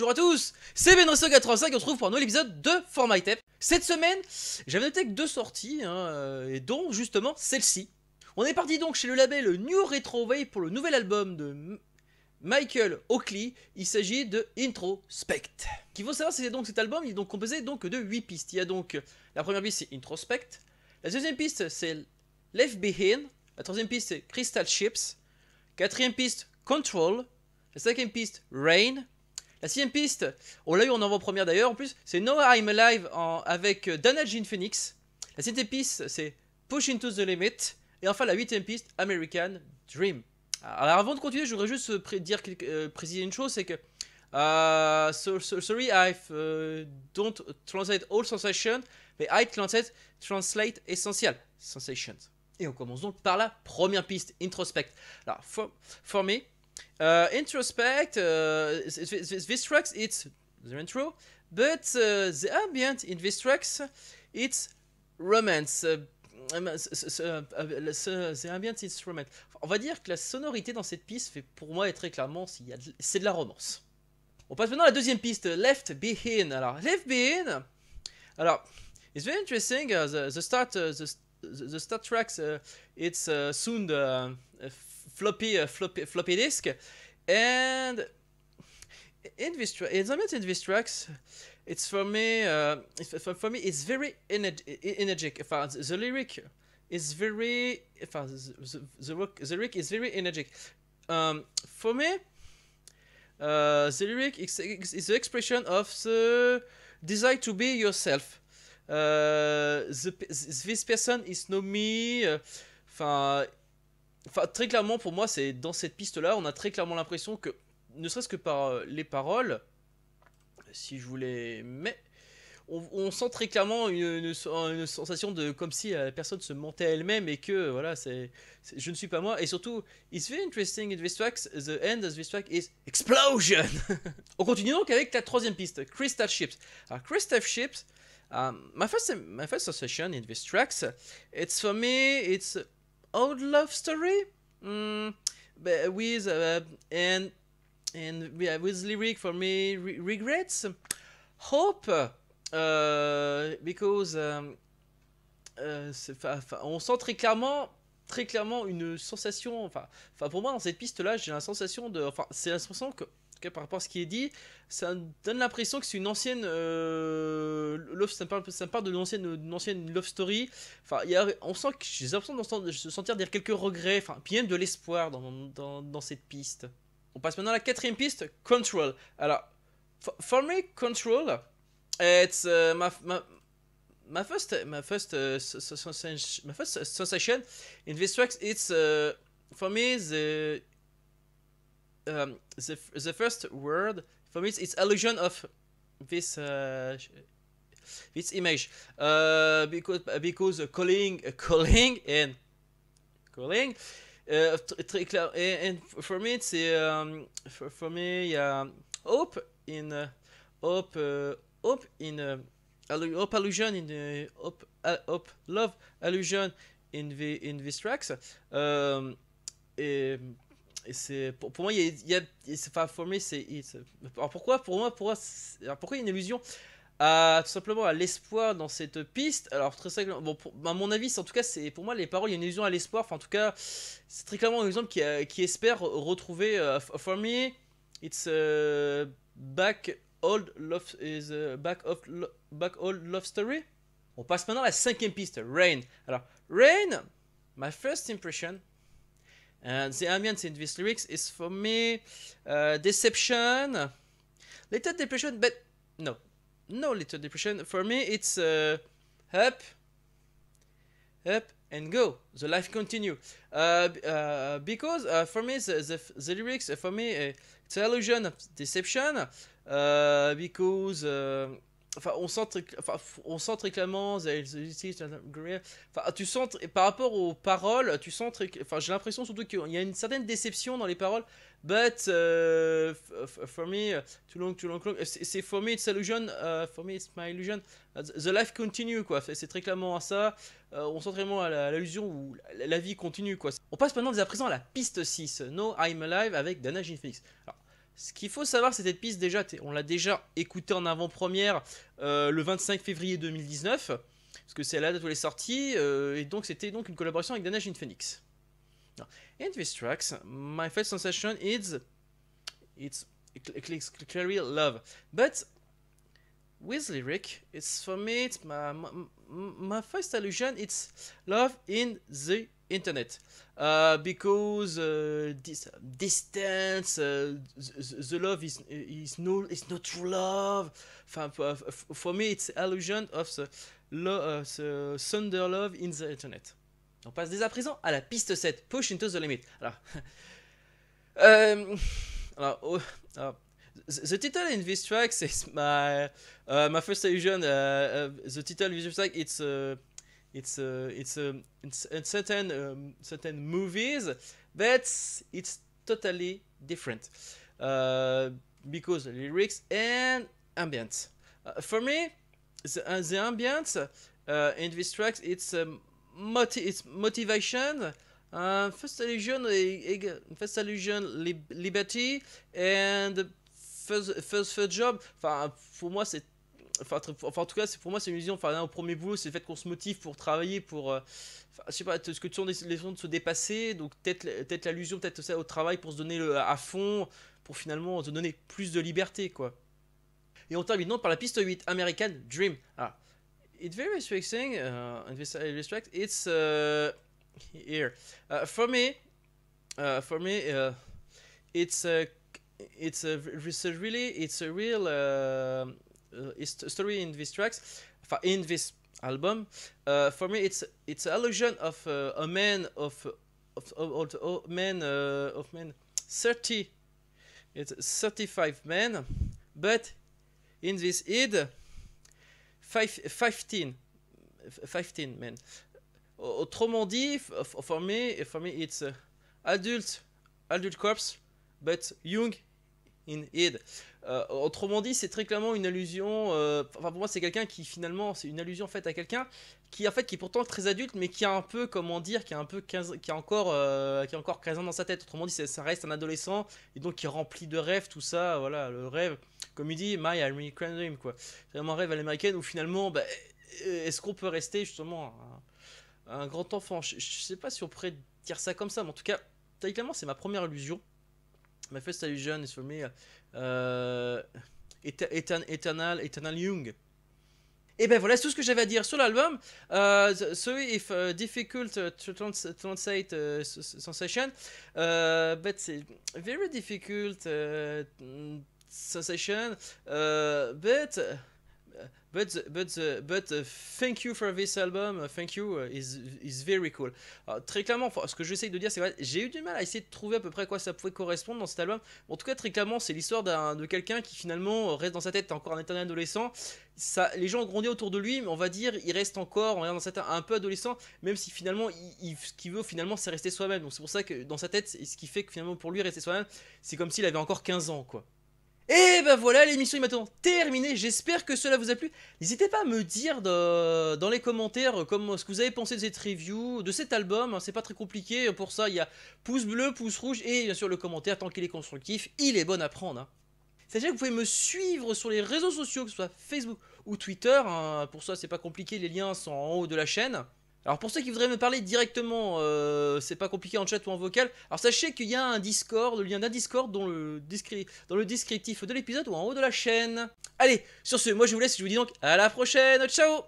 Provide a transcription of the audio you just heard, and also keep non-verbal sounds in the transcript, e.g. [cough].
Bonjour à tous, c'est Benresso85 on se retrouve pour un nouvel épisode de Tape. Cette semaine, j'avais noté que deux sorties, hein, euh, et dont justement celle-ci. On est parti donc chez le label New Retro Wave pour le nouvel album de Michael Oakley, il s'agit de Introspect. Qu'il faut savoir, c'est donc cet album, il est donc composé donc de 8 pistes. Il y a donc la première piste, c'est Introspect. La deuxième piste, c'est Left Behind. La troisième piste, c'est Crystal Ships. Quatrième piste, Control. La cinquième piste, Rain. La sixième piste, on l'a eu en avant-première d'ailleurs en plus, c'est No I'm Alive avec euh, Dana Jean Phoenix. La septième piste, c'est Push Into the Limit. Et enfin la huitième piste, American Dream. Alors avant de continuer, je voudrais juste euh, dire, euh, préciser une chose, c'est que... sorry, I don't translate all sensations, mais I translate, essential sensations. Et on commence donc par la première piste, introspect. Alors, for, Uh, introspect, uh, this tracks it's the intro, but uh, the ambient in this tracks it's romance. The ambient, it's romance. On va dire que la sonorité dans cette piste fait pour moi très clairement, c'est de la romance. On passe maintenant à la deuxième piste, Left Behind. Alors, Left Behind, alors, it's very interesting, uh, the, the start, the, start tracks, it's soon floppy uh, floppy floppy disk and in this tra- in in these tracks it's for me uh, it's, for, for me it's very energetic the lyric is very the, the, work, the lyric is very energetic um, for me uh, the lyric is, is the expression of the desire to be yourself uh, the, this person is not me uh, Enfin, très clairement, pour moi, c'est dans cette piste-là, on a très clairement l'impression que, ne serait-ce que par euh, les paroles, si je voulais. Mais. On, sent très clairement une, une, sensation de comme si la personne se mentait elle-même et que voilà c'est je ne suis pas moi et surtout it's very interesting in this track the end of this track is explosion [laughs] on continue donc avec la troisième piste Crystal Ships alors Crystal Ships um, my first my first association in this tracks it's for me it's old love story. Mm, with uh, and and with lyric for me regrets, hope, uh, because um, euh, on sent très clairement très clairement une sensation enfin enfin pour moi dans cette piste là j'ai la sensation de enfin c'est la sensation que par rapport à ce qui est dit, ça donne l'impression que c'est une ancienne euh, love, ça parle, ça de l'ancienne, ancienne love story. Enfin, y a, on sent que j'ai l'impression de se sentir dire quelques regrets, enfin, puis même de l'espoir dans, dans, cette piste. On passe maintenant à la quatrième piste, Control. Alors, for me, Control, it's euh, ma ma ma my, first, my first, euh, first sensation in this track. It's for me the um, the the first word for me it's illusion of this uh, this image uh, because because calling uh, calling and calling uh, and for me it's um, for, for me yeah, um, hope in uh, hope uh, hope in uh, hope illusion in the uh, hope, uh, hope love illusion in the in these tracks um, um et c'est pour, moi il y a, il y a enfin, for me, c'est alors pourquoi pour moi pour pourquoi il y a une illusion à, tout simplement à l'espoir dans cette piste. Alors très simplement, bon, à mon avis, en tout cas, c'est pour moi les paroles, il y a une illusion à l'espoir. Enfin, en tout cas, c'est très clairement un exemple qui, euh, qui espère retrouver. Euh, for me, it's a euh, back old love is back of back old love story. On passe maintenant à la cinquième piste, Rain. Alors Rain, my first impression And the ambience in these lyrics is for me uh, deception, little depression, but no, no little depression. For me, it's uh, up, up and go. The life continue. Uh, uh because uh, for me, the, the, the, lyrics uh, for me it's an illusion of deception uh because. Enfin, on sent très, enfin, on sent très clairement, tu sens, par rapport aux paroles, tu sens enfin, j'ai l'impression surtout qu'il y a une certaine déception dans les paroles. But euh, for me, too long, too long, long. Euh, c'est for me it's illusion, euh, for me it's my illusion. The life continue quoi. C'est très clairement à ça. on sent vraiment à l'allusion où la, vie continue quoi. On passe maintenant à présent à la piste 6, No I'm Alive avec Dana Ginfix. Alors, ce qu'il faut savoir, c'est cette piste déjà, on l'a déjà écouté en avant-première euh, le 25 février 2019, parce que c'est la date où elle est sortie, euh, et donc c'était donc une collaboration avec Danage in Phoenix. And hein. this tracks, my first sensation is it's clearly love, but with lyric, it's for me, it's my, my, my first allusion, it's love in the internet. Euh, because this euh, distance, euh, the, love is is no, it's not true love. for me, it's illusion of the, uh, the thunder love in the internet. On passe dès à présent à la piste 7, push into the limit. Alors, [laughs] oh, the, title in this track is my uh, my first illusion. Uh, the title in this track it's it's a it's a it's a certain um, certain movies but it's totally different uh, because lyrics and ambience. uh, for me the, uh, the ambient uh, in this track it's um, moti it's motivation uh, first illusion first illusion liberty and first first, first job for moi c'est enfin, en tout cas, c'est pour moi, c'est une vision Enfin, au premier boulot, c'est le fait qu'on se motive pour travailler, pour, euh, je sais pas, ce que tu sens les de se dépasser, donc peut-être, peut-être l'allusion, peut-être ça au travail pour se donner le, à fond, pour finalement se donner plus de liberté, quoi. Et on termine maintenant par la piste 8, American Dream. Ah. Uh, it's very interesting uh, restrict. It's here. Uh, for me, uh, for me, it's a, it's a, really, it's a real. story in these tracks, in this album, uh, for me it's it's allusion of uh, a man of of, of, of men of men uh, thirty, it's thirty five men, but in this id, five, 15 15 men. Autrement dit, for me, for me it's adult adult corpse, but young Euh, autrement dit, c'est très clairement une allusion. Euh, enfin, pour moi, c'est quelqu'un qui finalement, c'est une allusion faite à quelqu'un qui en fait qui est pourtant très adulte, mais qui a un peu, comment dire, qui a un peu 15, qui a encore, euh, qui a encore 15 ans dans sa tête. Autrement dit, ça reste un adolescent et donc qui est rempli de rêves tout ça. Voilà, le rêve, comme il dit, my American dream quoi. C'est vraiment rêve à l'américaine où finalement, bah, est-ce qu'on peut rester justement un, grand enfant je, sais pas si on pourrait dire ça comme ça, mais en tout cas, clairement, c'est ma première allusion My first illusion is for me uh, Ethan, Eternal, Eternal Young. Et eh ben voilà, tout ce que j'avais à dire sur l'album. Uh, so if euh, difficult to trans translate uh, sensation, euh, but ben, it's very difficult euh, sensation, but euh, but but uh, but uh, thank you for this album. Uh, thank you is is very cool. très clairement, ce que j'essaye de dire, c'est que j'ai eu du mal à essayer de trouver à peu près à quoi ça pouvait correspondre dans cet album. En tout cas, très clairement, c'est l'histoire de quelqu'un qui finalement euh, reste dans sa tête, encore un éternel adolescent. Ça, les gens ont autour de lui, mais on va dire, il reste encore, on dans un peu adolescent, même si finalement, il, ce qu'il veut finalement, c'est rester soi-même. Donc c'est pour ça que dans sa tête, ce qui fait que finalement pour lui rester soi-même, c'est comme s'il avait encore 15 ans, quoi. Et eh ben voilà, l'émission est maintenant terminée. J'espère que cela vous a plu. N'hésitez pas à me dire dans les commentaires euh, comment, ce que vous avez pensé de cette review, de cet album. Hein. C'est pas très compliqué. Euh, pour ça, il y a pouce bleu, pouce rouge et bien sûr le commentaire. Tant qu'il est constructif, il est bon à prendre. à hein. Sachez que vous pouvez me suivre sur les réseaux sociaux, que ce soit Facebook ou Twitter. Hein. Pour ça, c'est pas compliqué. Les liens sont en haut de la chaîne. Alors pour ceux qui voudraient me parler directement, euh, c'est pas compliqué en chat ou en vocal. Alors sachez qu'il y a un Discord, le lien d'un Discord dans le, dans le descriptif de l'épisode ou en haut de la chaîne. Allez, sur ce, moi je vous laisse, je vous dis donc à la prochaine, ciao